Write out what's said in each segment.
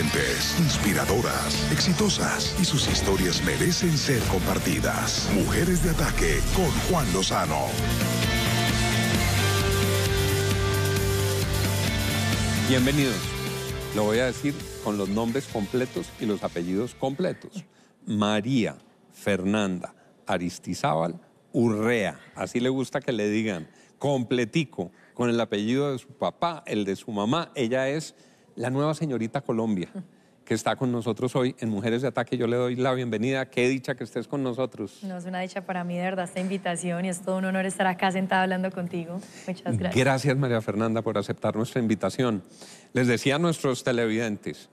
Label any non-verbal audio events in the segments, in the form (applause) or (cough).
inspiradoras, exitosas y sus historias merecen ser compartidas. Mujeres de Ataque con Juan Lozano. Bienvenidos. Lo voy a decir con los nombres completos y los apellidos completos. María Fernanda Aristizábal Urrea. Así le gusta que le digan. Completico, con el apellido de su papá, el de su mamá. Ella es la nueva señorita Colombia, que está con nosotros hoy en Mujeres de Ataque. Yo le doy la bienvenida. Qué dicha que estés con nosotros. No, es una dicha para mí, de verdad, esta invitación y es todo un honor estar acá sentada hablando contigo. Muchas gracias. Gracias, María Fernanda, por aceptar nuestra invitación. Les decía a nuestros televidentes,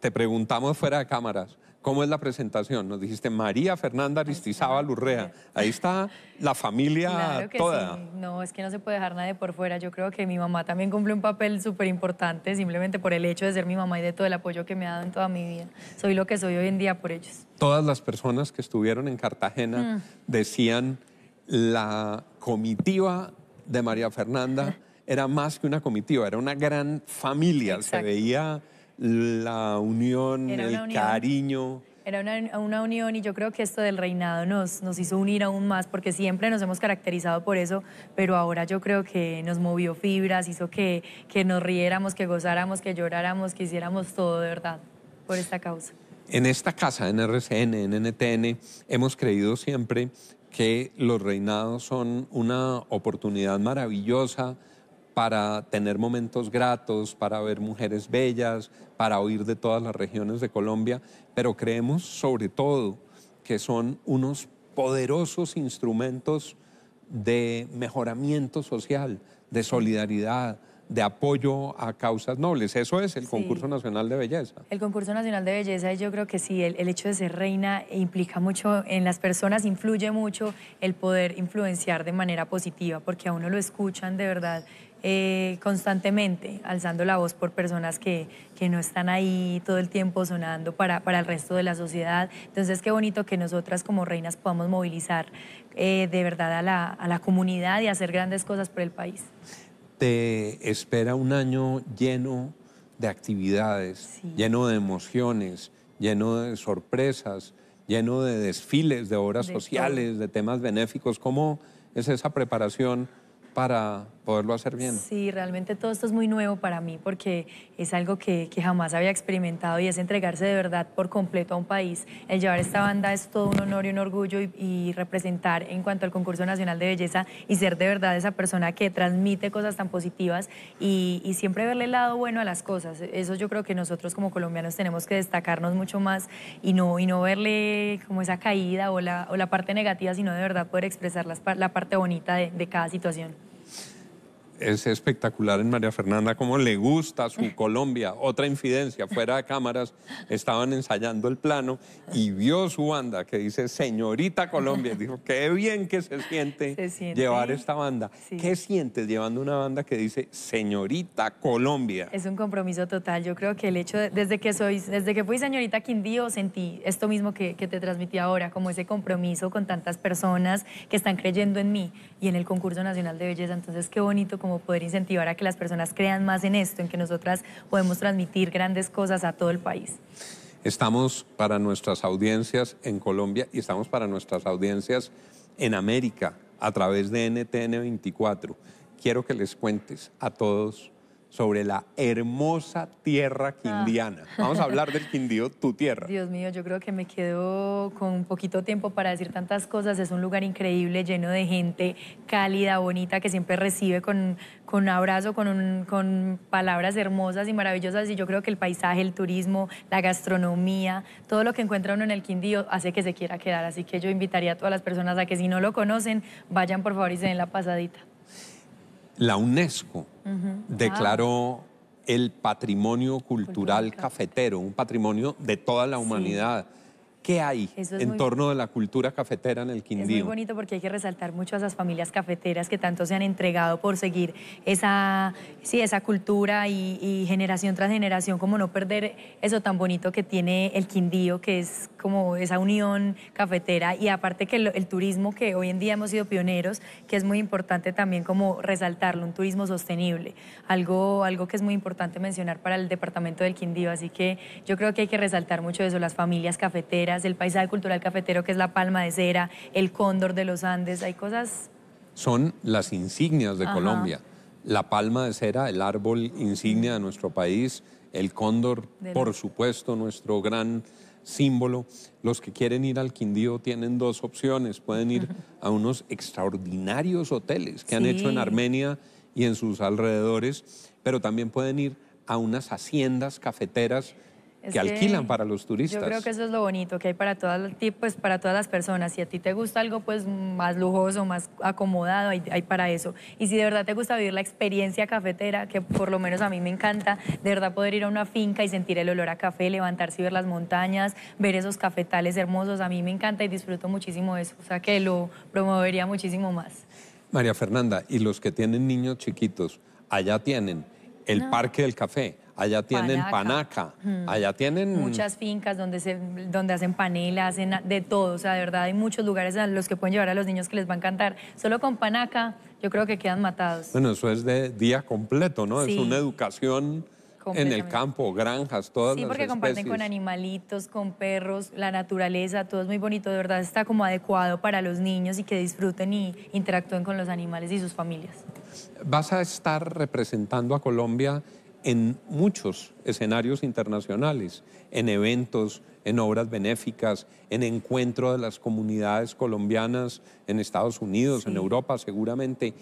te preguntamos fuera de cámaras, ¿Cómo es la presentación? Nos dijiste María Fernanda Aristizábal Urrea. Ahí está la familia toda. No, es que no se puede dejar nadie por fuera. Yo creo que mi mamá también cumple un papel súper importante, simplemente por el hecho de ser mi mamá y de todo el apoyo que me ha dado en toda mi vida. Soy lo que soy hoy en día por ellos. Todas las personas que estuvieron en Cartagena mm. decían la comitiva de María Fernanda era más que una comitiva, era una gran familia. Se veía la unión, el cariño. Era una, unión y yo creo que esto del reinado nos, nos hizo unir aún más porque siempre nos hemos caracterizado por eso, pero ahora yo creo que nos movió fibras, hizo que, que nos riéramos, que gozáramos, que lloráramos, que hiciéramos todo de verdad por esta causa. En esta casa, en RCN, en NTN, hemos creído siempre que los reinados son una oportunidad maravillosa para tener momentos gratos, para ver mujeres bellas, para oír de todas las regiones de Colombia, pero creemos sobre todo que son unos poderosos instrumentos de mejoramiento social, de solidaridad, de apoyo a causas nobles. Eso es el concurso nacional de belleza. El concurso nacional de belleza, yo creo que sí, el, hecho de ser reina implica mucho en las personas, influye mucho el poder influenciar de manera positiva, porque a uno lo escuchan de verdad eh, constantemente alzando la voz por personas que, que, no están ahí todo el tiempo sonando para, para el resto de la sociedad. Entonces, qué bonito que nosotras como reinas podamos movilizar eh, de verdad a la, a la comunidad y hacer grandes cosas por el país. Te espera un año lleno de actividades, lleno de emociones, lleno de sorpresas, lleno de desfiles, de obras sociales, de temas benéficos. ¿Cómo es esa preparación para poderlo hacer bien. Sí, realmente todo esto es muy nuevo para mí porque es algo que, jamás había experimentado y es entregarse de verdad por completo a un país. El llevar esta banda es todo un honor y un orgullo y, representar en cuanto al concurso nacional de belleza y ser de verdad esa persona que transmite cosas tan positivas y, siempre verle el lado bueno a las cosas. Eso yo creo que nosotros como colombianos tenemos que destacarnos mucho más y no, y no verle como esa caída o la, parte negativa, sino de verdad poder expresar la parte bonita de cada situación es espectacular en María Fernanda cómo le gusta su (laughs) Colombia. Otra infidencia, fuera de cámaras, estaban ensayando el plano y vio su banda que dice Señorita Colombia. dijo, qué bien que se siente, llevar esta banda. ¿Qué sientes llevando una banda que dice Señorita Colombia? Es un compromiso total. Yo creo que el hecho, desde que soy, desde que fui señorita Quindío, sentí esto mismo que, que te transmití ahora, como ese compromiso con tantas personas que están creyendo en mí y en el concurso nacional de belleza. Entonces, qué bonito como poder incentivar a que las personas crean más en esto, en que nosotras podemos transmitir grandes cosas a todo el país. Estamos para nuestras audiencias en Colombia y estamos para nuestras audiencias en América a través de NTN 24. Quiero que les cuentes a todos sobre la hermosa tierra ah. quindiana. Vamos a hablar del Quindío, tu tierra. Dios mío, yo creo que me quedo con poquito tiempo para decir tantas cosas. Es un lugar increíble, lleno de gente cálida, bonita, que siempre recibe con, con un abrazo, con, con palabras hermosas y maravillosas. Y yo creo que el paisaje, el turismo, la gastronomía, todo lo que encuentra uno en el Quindío hace que se quiera quedar. Así que yo invitaría a todas las personas a que si no lo conocen, vayan por favor y se den la pasadita la UNESCO declaró ah. el patrimonio cultural, cafetero, un patrimonio de toda la humanidad. ¿Qué hay en torno de la cultura cafetera en el Quindío? Es muy bonito porque hay que resaltar mucho a esas familias cafeteras que tanto se han entregado por seguir esa, esa cultura y, y generación tras generación, como no perder eso tan bonito que tiene el Quindío, que es como esa unión cafetera y aparte que el, turismo que hoy en día hemos sido pioneros, que es muy importante también como resaltarlo, un turismo sostenible, algo, algo que es muy importante mencionar para el departamento del Quindío, así que yo creo que hay que resaltar mucho eso, las familias cafeteras, el paisaje cultural cafetero que es la palma de cera, el cóndor de los Andes, hay cosas... Son las insignias de Colombia. La palma de cera, el árbol insignia de nuestro país, el cóndor, por supuesto, nuestro gran símbolo. Los que quieren ir al Quindío tienen dos opciones. Pueden ir a unos extraordinarios hoteles que han hecho en Armenia y en sus alrededores, pero también pueden ir a unas haciendas cafeteras que, alquilan para los turistas. Yo creo que eso es lo bonito, que hay para todas, pues, para todas las personas. Si a ti te gusta algo pues más lujoso, más acomodado, hay, para eso. Y si de verdad te gusta vivir la experiencia cafetera, que por lo menos a mí me encanta, de verdad poder ir a una finca y sentir el olor a café, levantarse y ver las montañas, ver esos cafetales hermosos, a mí me encanta y disfruto muchísimo eso. O sea que lo promovería muchísimo más. María Fernanda, y los que tienen niños chiquitos, allá tienen el Parque del Café allá tienen panaca, allá tienen... Muchas fincas donde, se, donde hacen panela, hacen de todo, o sea, de verdad hay muchos lugares a los que pueden llevar a los niños que les va a encantar. Solo con panaca yo creo que quedan matados. Bueno, eso es de día completo, ¿no? Es una educación... En el campo, granjas, todas Sí, porque comparten con animalitos, con perros, la naturaleza, todo es muy bonito, de verdad está como adecuado para los niños y que disfruten y interactúen con los animales y sus familias. Vas a estar representando a Colombia en muchos escenarios internacionales, en eventos, en obras benéficas, en encuentro de las comunidades colombianas en Estados Unidos, en Europa seguramente.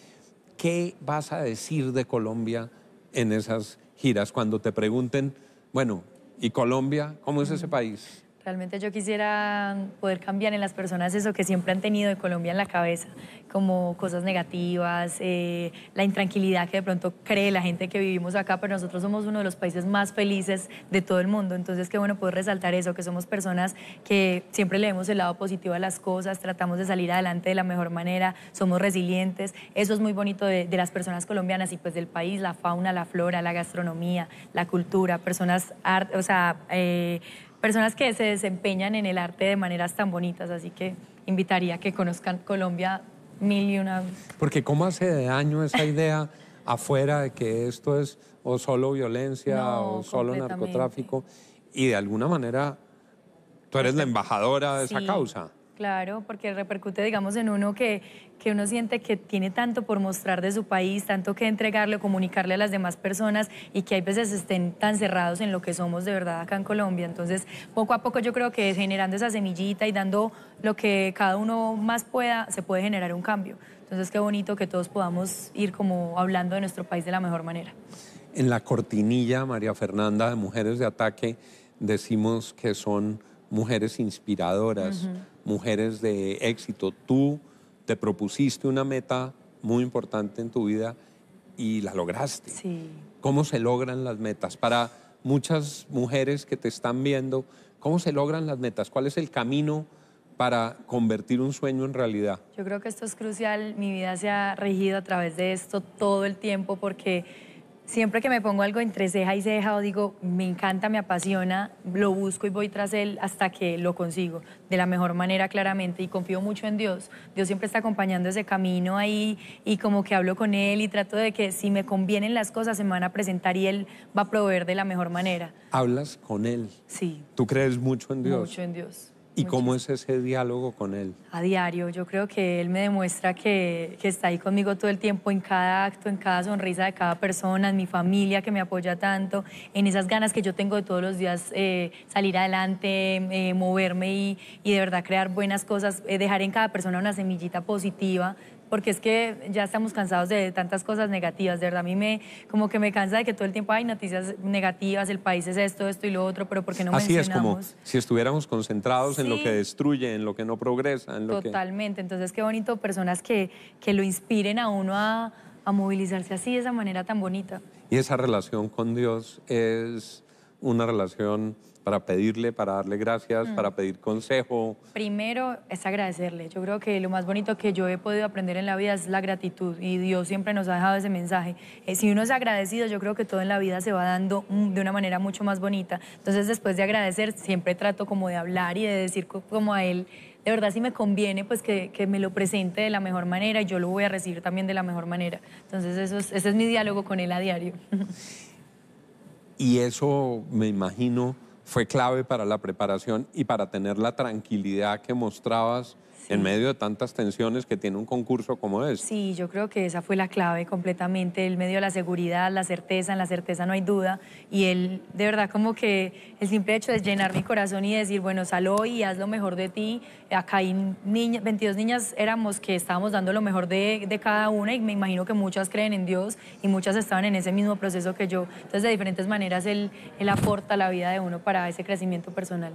¿Qué vas a decir de Colombia en esas giras cuando te pregunten, bueno, ¿y Colombia? ¿Cómo es ese mm. país? Realmente yo quisiera poder cambiar en las personas eso que siempre han tenido de Colombia en la cabeza, como cosas negativas, eh, la intranquilidad que de pronto cree la gente que vivimos acá, pero nosotros somos uno de los países más felices de todo el mundo. Entonces, qué bueno poder resaltar eso, que somos personas que siempre leemos el lado positivo a las cosas, tratamos de salir adelante de la mejor manera, somos resilientes. Eso es muy bonito de, las personas colombianas y pues del país, la fauna, la flora, la gastronomía, la cultura, personas, art, o sea... Eh, personas que se desempeñan en el arte de maneras tan bonitas, así que invitaría a que conozcan Colombia mil y una vez. Porque cómo hace de daño esa idea afuera de que esto es o solo violencia o solo narcotráfico y de alguna manera tú eres la embajadora de esa causa. Claro, porque repercute, digamos, en uno que, que uno siente que tiene tanto por mostrar de su país, tanto que entregarle, comunicarle a las demás personas y que hay veces estén tan cerrados en lo que somos de verdad acá en Colombia. Entonces, poco a poco yo creo que generando esa semillita y dando lo que cada uno más pueda, se puede generar un cambio. Entonces, qué bonito que todos podamos ir como hablando de nuestro país de la mejor manera. En la cortinilla, María Fernanda, de Mujeres de Ataque, decimos que son mujeres inspiradoras, mujeres de éxito. Tú te propusiste una meta muy importante en tu vida y la lograste. ¿Cómo se logran las metas? Para muchas mujeres que te están viendo, ¿cómo se logran las metas? ¿Cuál es el camino? para convertir un sueño en realidad? Yo creo que esto es crucial. Mi vida se ha regido a través de esto todo el tiempo porque Siempre que me pongo algo entre ceja y ceja o digo, me encanta, me apasiona, lo busco y voy tras él hasta que lo consigo, de la mejor manera claramente, y confío mucho en Dios. Dios siempre está acompañando ese camino ahí y como que hablo con Él y trato de que si me convienen las cosas se me van a presentar y Él va a proveer de la mejor manera. ¿Hablas con Él? Sí. ¿Tú crees mucho en Dios? Mucho en Dios. ¿Y cómo es ese diálogo con él? A diario, yo creo que él me demuestra que, está ahí conmigo todo el tiempo, en cada acto, en cada sonrisa de cada persona, en mi familia que me apoya tanto, en esas ganas que yo tengo de todos los días eh, salir adelante, eh, moverme y, de verdad crear buenas cosas, eh, dejar en cada persona una semillita positiva porque es que ya estamos cansados de tantas cosas negativas, de verdad, a mí me, como que me cansa de que todo el tiempo hay noticias negativas, el país es esto, esto y lo otro, pero porque no Así es, como si estuviéramos concentrados en lo que destruye, en lo que no progresa, Totalmente, entonces qué bonito personas que, que lo inspiren a uno a, a movilizarse así, de esa manera tan bonita. Y esa relación con Dios es una relación para pedirle, para darle gracias, mm. para pedir consejo? Primero es agradecerle. Yo creo que lo más bonito que yo he podido aprender en la vida es la gratitud y Dios siempre nos ha dejado ese mensaje. Eh, si uno es agradecido, yo creo que todo en la vida se va dando de una manera mucho más bonita. Entonces, después de agradecer, siempre trato como de hablar y de decir como a él de verdad si me conviene, pues que, que, me lo presente de la mejor manera y yo lo voy a recibir también de la mejor manera. Entonces, eso es, ese es mi diálogo con él a diario. (laughs) Y eso, me imagino, fue clave para la preparación y para tener la tranquilidad que mostrabas en medio de tantas tensiones que tiene un concurso como ese. Sí, yo creo que esa fue la clave completamente, el medio de la seguridad, la certeza, en la certeza no hay duda, y él, de verdad, como que el simple hecho es llenar mi corazón y decir, bueno, sal hoy y haz lo mejor de ti, acá hay 22 niñas éramos que estábamos dando lo mejor de, cada una, y me imagino que muchas creen en Dios, y muchas estaban en ese mismo proceso que yo, entonces de diferentes maneras él aporta la vida de uno para ese crecimiento personal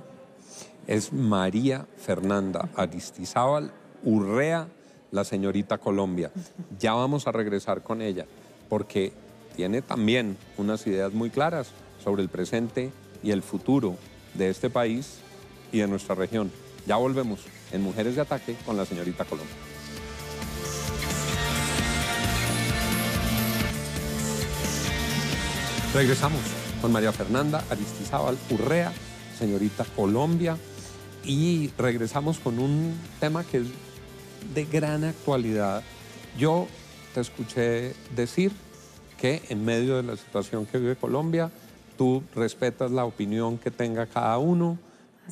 es María Fernanda Aristizábal Urrea, la señorita Colombia. Ya vamos a regresar con ella, porque tiene también unas ideas muy claras sobre el presente y el futuro de este país y de nuestra región. Ya volvemos en Mujeres de Ataque con la señorita Colombia. Regresamos con María Fernanda Aristizábal Urrea, señorita Colombia. Y regresamos con un tema que es de gran actualidad. Yo te escuché decir que en medio de la situación que vive Colombia, tú respetas la opinión que tenga cada uno.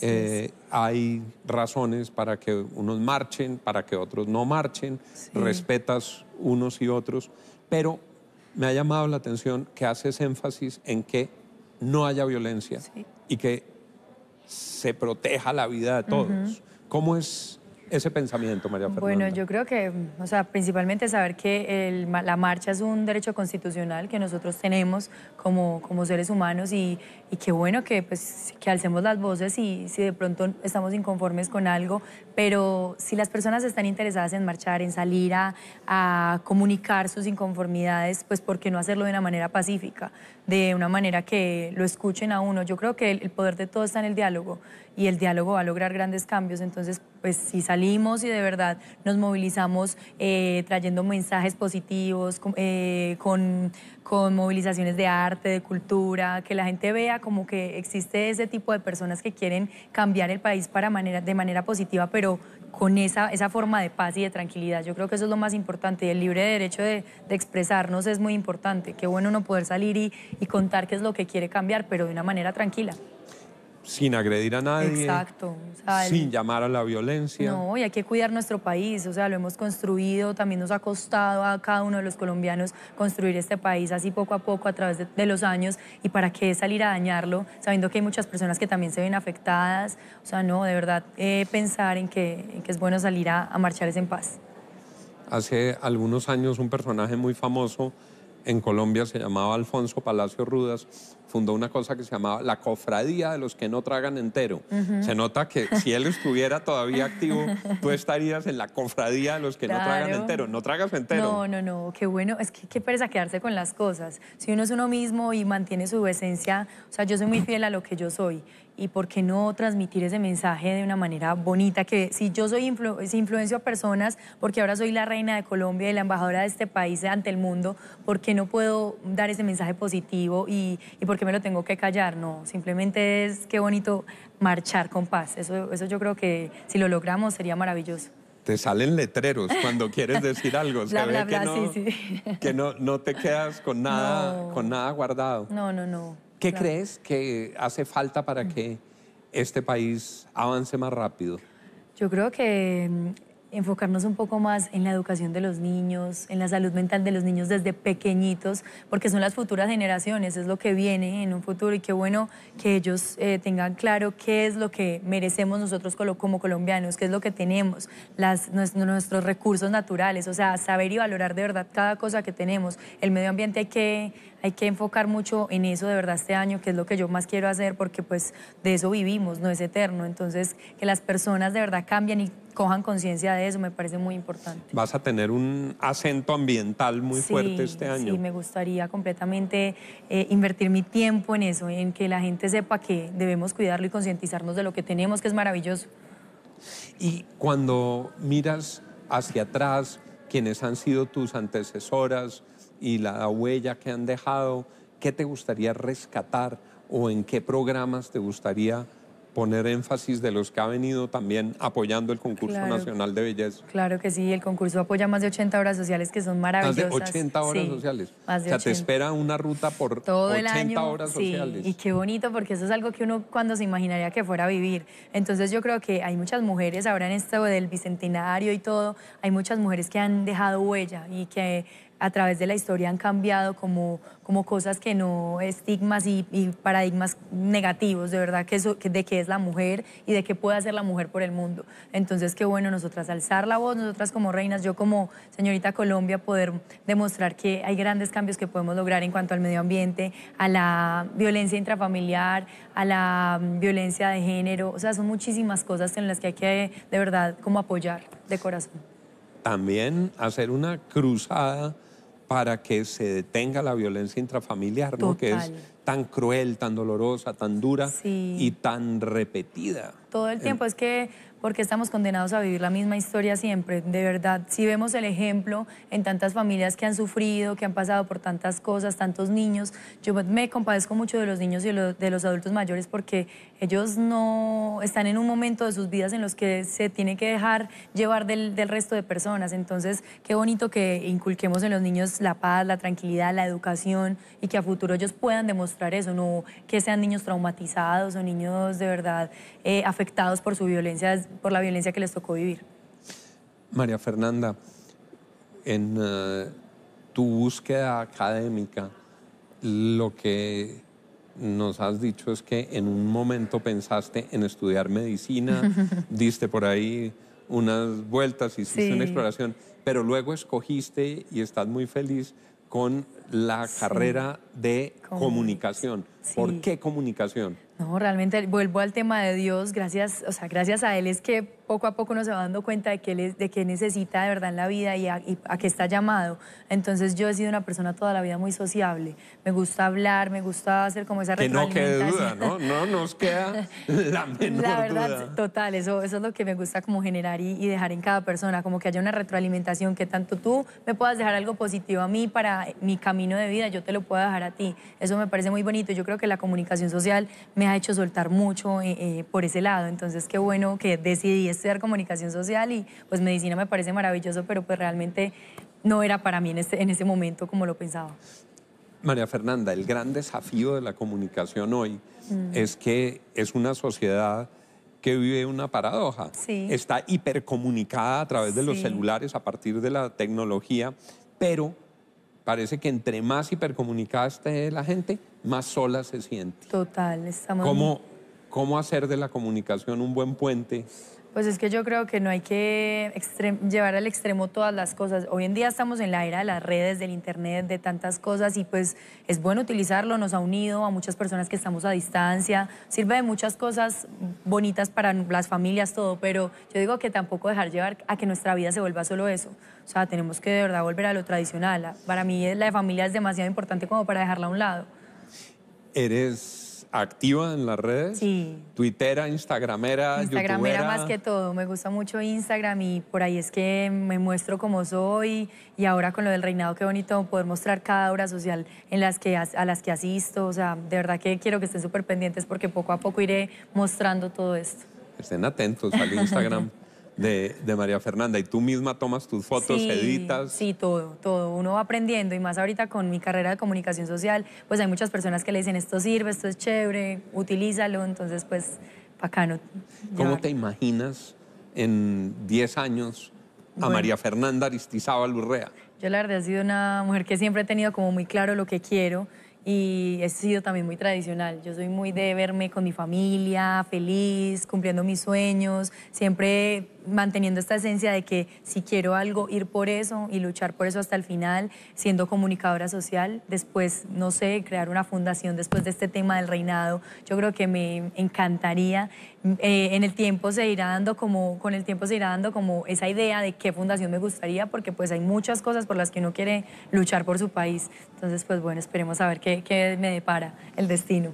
Eh, hay razones para que unos marchen, para que otros no marchen, respetas unos y otros, pero me ha llamado la atención que haces énfasis en que no haya violencia y que se proteja la vida de todos. ¿Cómo es ese pensamiento, María Fernanda? Bueno, yo creo que, mm, o sea, principalmente saber que la marcha es un derecho constitucional que nosotros tenemos como, como seres humanos y, y qué bueno que, pues, que alcemos las voces y si de pronto estamos inconformes con algo, pero si las personas están interesadas en marchar, en salir a, comunicar sus inconformidades, pues ¿por qué no hacerlo de una manera pacífica, de una manera que lo escuchen a uno? Yo creo que el, poder de todo está en el diálogo y el diálogo va a lograr grandes cambios, entonces, pues si salimos y de verdad nos movilizamos eh, trayendo mensajes positivos, eh, con, movilizaciones de arte, de cultura, que la gente vea como que existe ese tipo de personas que quieren cambiar el país para manera, de manera positiva, pero con esa, esa forma de paz y de tranquilidad. Yo creo que eso es lo más importante y el libre derecho de, expresarnos es muy importante. Qué bueno no poder salir y contar qué es lo que quiere cambiar, pero de una manera tranquila sin agredir a nadie. Exacto. sin llamar a la violencia. No, y hay que cuidar nuestro país, o sea, lo hemos construido, también nos ha costado a cada uno de los colombianos construir este país así poco a poco a través de, los años y para qué salir a dañarlo, sabiendo que hay muchas personas que también se ven afectadas, o sea, no, de verdad, eh, pensar en que, que, es bueno salir a, a marchar es en paz. Hace algunos años un personaje muy famoso en Colombia se llamaba Alfonso Palacio Rudas, fundó una cosa que se llamaba la cofradía de los que no tragan entero. Se nota que si él estuviera todavía activo, tú estarías en la cofradía de los que no tragan entero. No tragas entero. No, no, no, qué bueno. Es que qué pereza quedarse con las cosas. Si uno es uno mismo y mantiene su esencia, o sea, yo soy muy fiel a lo que yo soy y por qué no transmitir ese mensaje de una manera bonita, que si yo soy si influencio a personas, porque ahora soy la reina de Colombia y la embajadora de este país ante el mundo, ¿por qué no puedo dar ese mensaje positivo y, y por qué me lo tengo que callar? No, simplemente es qué bonito marchar con paz. Eso, eso yo creo que si lo logramos sería maravilloso te salen letreros cuando quieres decir algo. (laughs) que, no, que no, no, te quedas con nada, (laughs) con nada guardado. No, no, no. ¿Qué crees que hace falta para mm. que este país avance más rápido? Yo creo que mm, enfocarnos un poco más en la educación de los niños, en la salud mental de los niños desde pequeñitos, porque son las futuras generaciones, es lo que viene en un futuro y qué bueno que ellos eh, tengan claro qué es lo que merecemos nosotros como colombianos, qué es lo que tenemos, las, nuestros recursos naturales, o sea, saber y valorar de verdad cada cosa que tenemos. El medio ambiente hay que, hay que enfocar mucho en eso de verdad este año, que es lo que yo más quiero hacer, porque pues de eso vivimos, no es eterno. Entonces, que las personas de verdad cambien y cojan conciencia de eso, me parece muy importante. Vas a tener un acento ambiental muy fuerte este año. Sí, me gustaría completamente eh, invertir mi tiempo en eso, en que la gente sepa que debemos cuidarlo y concientizarnos de lo que tenemos, que es maravilloso. Y cuando miras hacia atrás, quienes han sido tus antecesoras y la huella que han dejado, ¿qué te gustaría rescatar o en qué programas te gustaría poner énfasis de los que ha venido también apoyando el concurso nacional de belleza. Claro que sí, el concurso apoya más de 80 horas sociales que son maravillosas. Más de 80 horas sociales. Más o sea, te espera una ruta por Todo 80 el año, horas sí, Y qué bonito, porque eso es algo que uno cuando se imaginaría que fuera a vivir. Entonces yo creo que hay muchas mujeres, ahora en esto del bicentenario y todo, hay muchas mujeres que han dejado huella y que a través de la historia han cambiado como, como cosas que no, estigmas y, paradigmas negativos, de verdad, que de qué es la mujer y de qué puede hacer la mujer por el mundo. Entonces, qué bueno nosotras alzar la voz, nosotras como reinas, yo como señorita Colombia, poder demostrar que hay grandes cambios que podemos lograr en cuanto al medio ambiente, a la violencia intrafamiliar, a la mm, violencia de género, o sea, son muchísimas cosas en las que hay que de verdad como apoyar de corazón. También hacer una cruzada para que se detenga la violencia intrafamiliar, ¿no? que es tan cruel, tan dolorosa, tan dura y tan repetida. Todo el tiempo. es que porque estamos condenados a vivir la misma historia siempre. De verdad, si vemos el ejemplo en tantas familias que han sufrido, que han pasado por tantas cosas, tantos niños, yo me compadezco mucho de los niños y de los adultos mayores porque ellos no están en un momento de sus vidas en los que se tiene que dejar llevar del, resto de personas. Entonces, qué bonito que inculquemos en los niños la paz, la tranquilidad, la educación y que a futuro ellos puedan demostrar eso, no que sean niños traumatizados o niños de verdad eh, afectados por su violencia por la violencia que les tocó vivir. María Fernanda, en eh, tu búsqueda académica, lo que nos has dicho es que en un momento pensaste en estudiar medicina, (laughs) diste por ahí unas vueltas, hiciste una exploración, pero luego escogiste y estás muy feliz con la carrera de comunicación. ¿Por qué comunicación? No, realmente vuelvo al tema de Dios, gracias, o sea, gracias a Él es que poco a poco uno se va dando cuenta de qué, de qué necesita de verdad en la vida y a, qué está llamado. Entonces yo he sido una persona toda la vida muy sociable. Me gusta hablar, me gusta hacer como esa Que no quede duda, ¿no? No nos queda (laughs) la menor La verdad, total, eso, es lo que me gusta como generar y, dejar en cada persona, como que haya una retroalimentación, que tanto tú me puedas dejar algo positivo a mí para mi camino de vida, yo te lo puedo dejar a ti. Eso me parece muy bonito. Yo creo que la comunicación social me ha hecho soltar mucho eh, eh, por ese lado. Entonces qué bueno que decidí estudiar comunicación social y pues medicina me parece maravilloso, pero pues realmente no era para mí en, este, en ese momento como lo pensaba. María Fernanda, el gran desafío de la comunicación hoy mm. es que es una sociedad que vive una paradoja. Sí. Está hipercomunicada a través de los celulares, a partir de la tecnología, pero parece que entre más hipercomunicada esté la gente, más sola se siente. Total, estamos... ¿Cómo, cómo hacer de la comunicación un buen puente pues es que yo creo que no hay que llevar al extremo todas las cosas. Hoy en día estamos en la era de las redes, del internet, de tantas cosas y pues es bueno utilizarlo, nos ha unido a muchas personas que estamos a distancia, sirve de muchas cosas bonitas para las familias, todo, pero yo digo que tampoco dejar llevar a que nuestra vida se vuelva solo eso. O sea, tenemos que de verdad volver a lo tradicional. Para mí la familia es demasiado importante como para dejarla a un lado. Eres activa en las redes. Sí. Twittera, Instagramera, Instagramera más que todo. Me gusta mucho Instagram y por ahí es que me muestro como soy. Y ahora con lo del reinado, qué bonito poder mostrar cada obra social en las que, a las que asisto. O sea, de verdad que quiero que estén súper pendientes porque poco a poco iré mostrando todo esto. Estén atentos al Instagram. (laughs) de, María Fernanda. Y tú misma tomas tus fotos, editas. Sí, todo, todo. Uno va aprendiendo y más ahorita con mi carrera de comunicación social, pues hay muchas personas que le dicen esto sirve, esto es chévere, utilízalo. Entonces, pues, bacano. ¿Cómo te imaginas en 10 años a María Fernanda Aristizábal Urrea? Yo la verdad he sido una mujer que siempre he tenido como muy claro lo que quiero y he sido también muy tradicional. Yo soy muy de verme con mi familia, feliz, cumpliendo mis sueños, siempre manteniendo esta esencia de que si quiero algo, ir por eso y luchar por eso hasta el final, siendo comunicadora social, después, no sé, crear una fundación después de este tema del reinado, yo creo que me encantaría. Eh, en el tiempo se irá dando como, con el tiempo se irá dando como esa idea de qué fundación me gustaría, porque pues hay muchas cosas por las que uno quiere luchar por su país. Entonces, pues bueno, esperemos a ver qué, qué me depara el destino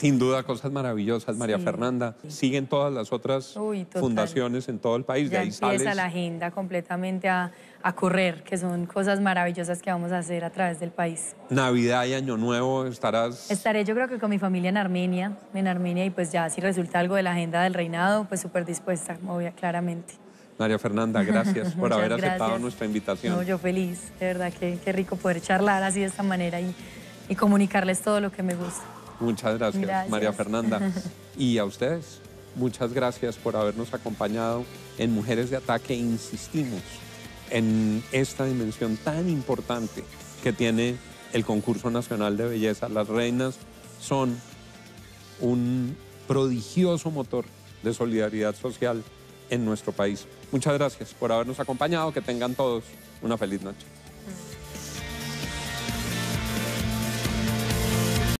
sin duda cosas maravillosas, María Fernanda. Siguen todas las otras fundaciones en todo el país. de ahí empieza la agenda completamente a, correr, que son cosas maravillosas que vamos a hacer a través del país. Navidad y Año Nuevo estarás... Estaré yo creo que con mi familia en Armenia, en Armenia, y pues ya si resulta algo de la agenda del reinado, pues súper dispuesta, obvia, claramente. María Fernanda, (laughs) gracias por haber aceptado nuestra invitación. yo feliz, de verdad, que qué rico poder charlar así de esta manera y comunicarles todo lo que me gusta. Muchas gracias, María Fernanda. (laughs) y a ustedes, muchas gracias por habernos acompañado en Mujeres de Ataque. Insistimos en esta dimensión tan importante que tiene el concurso nacional de belleza. Las reinas son un prodigioso motor de solidaridad social en nuestro país. Muchas gracias por habernos acompañado. Que tengan todos una feliz noche.